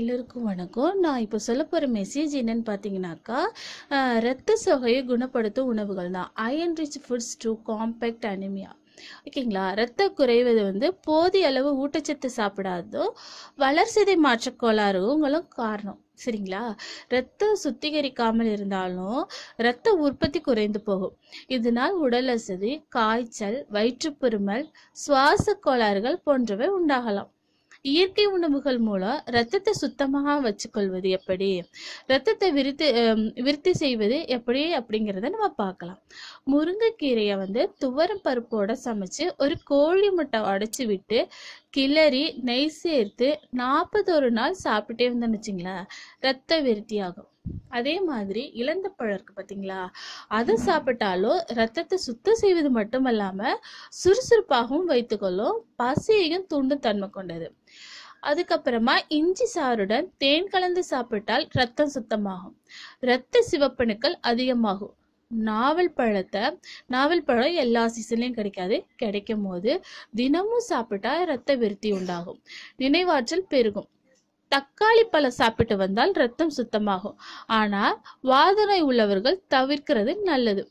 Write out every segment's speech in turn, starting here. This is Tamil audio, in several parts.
எல்லோருக்கும் வணக்கம் நான் இப்போ சொல்ல போகிற மெசேஜ் என்னன்னு பார்த்தீங்கன்னாக்கா ரத்த சொகையை குணப்படுத்தும் உணவுகள் தான் iron rich foods to combat anaemia ஓகேங்களா ரத்த குறைவது வந்து போதிய அளவு ஊட்டச்சத்து சாப்பிடாததும் வளர்சிதை மாற்ற கோளாறுகளும் காரணம் சரிங்களா ரத்தம் சுத்திகரிக்காமல் இருந்தாலும் ரத்த உற்பத்தி குறைந்து போகும் இதனால் உடல் அசதி காய்ச்சல் வயிற்றுப்பெருமல் சுவாச கோளாறுகள் போன்றவை உண்டாகலாம் இயற்கை உணவுகள் மூலம் ரத்தத்தை சுத்தமாக வச்சுக்கொள்வது எப்படி ரத்தத்தை விருத்தி விருத்தி செய்வது எப்படி அப்படிங்கிறத நம்ம பார்க்கலாம் முருங்கைக்கீரையை வந்து துவரம் பருப்போட சமைச்சு ஒரு கோழி முட்டை உடச்சி விட்டு கிளறி நெய் சேர்த்து நாற்பது ஒரு நாள் சாப்பிட்டே வந்து வச்சுங்களேன் ரத்த விருத்தி ஆகும் அதே மாதிரி இழந்த பழம் இருக்கு பார்த்தீங்களா அதை சாப்பிட்டாலும் ரத்தத்தை சுத்தம் செய்வது மட்டும் சுறுசுறுப்பாகவும் வைத்துக்கொள்ளும் பசியையும் தூண்டும் தன்மை கொண்டது அதுக்கப்புறமா இஞ்சி சாருடன் தேன் கலந்து சாப்பிட்டால் ரத்தம் சுத்தமாகும் இரத்த சிவப்பணுக்கள் அதிகமாகும் நாவல் பழத்தை நாவல் பழம் எல்லா சீசன்லையும் கிடைக்காது கிடைக்கும் போது தினமும் சாப்பிட்டா ரத்த விருத்தி உண்டாகும் நினைவாற்றல் பெருகும் தக்காளி பழம் சாப்பிட்டு வந்தால் ரத்தம் சுத்தமாகும் ஆனால் வாதனை உள்ளவர்கள் தவிர்க்கிறது நல்லது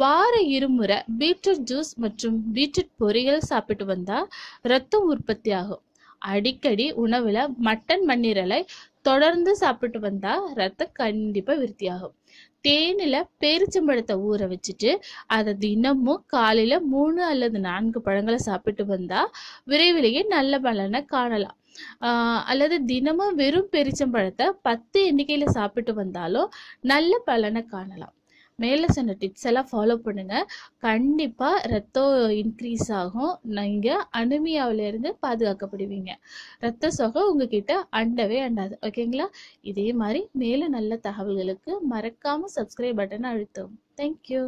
வார இருமுறை பீட்ரூட் ஜூஸ் மற்றும் பீட்ரூட் பொரியல் சாப்பிட்டு வந்தால் ரத்தம் உற்பத்தி ஆகும் அடிக்கடி உணவுல மட்டன் மண்ணீரலை தொடர்ந்து சாப்பிட்டு வந்தா ரத்தம் கண்டிப்பா விருத்தியாகும் தேனில பெருச்சம்பழத்தை ஊற வச்சுட்டு அதை தினமும் காலையில மூணு அல்லது நான்கு பழங்களை சாப்பிட்டு வந்தா விரைவிலேயே நல்ல பலனை காணலாம் அல்லது தினமும் வெறும் பெரிச்சம்பழத்தை பத்து எண்ணிக்கையில் சாப்பிட்டு வந்தாலும் நல்ல பலனை காணலாம் மேலே சொன்ன டிப்ஸ் எல்லாம் ஃபாலோ பண்ணுங்கள் கண்டிப்பாக ரத்தம் இன்க்ரீஸ் ஆகும் நீங்கள் அனுமியாவிலேருந்து பாதுகாக்கப்படுவீங்க ரத்த சொகை உங்ககிட்ட அண்டவே அண்டாது ஓகேங்களா இதே மாதிரி மேலே நல்ல தகவல்களுக்கு மறக்காமல் சப்ஸ்கிரைப் பட்டனை அழுத்தவும் தேங்க்யூ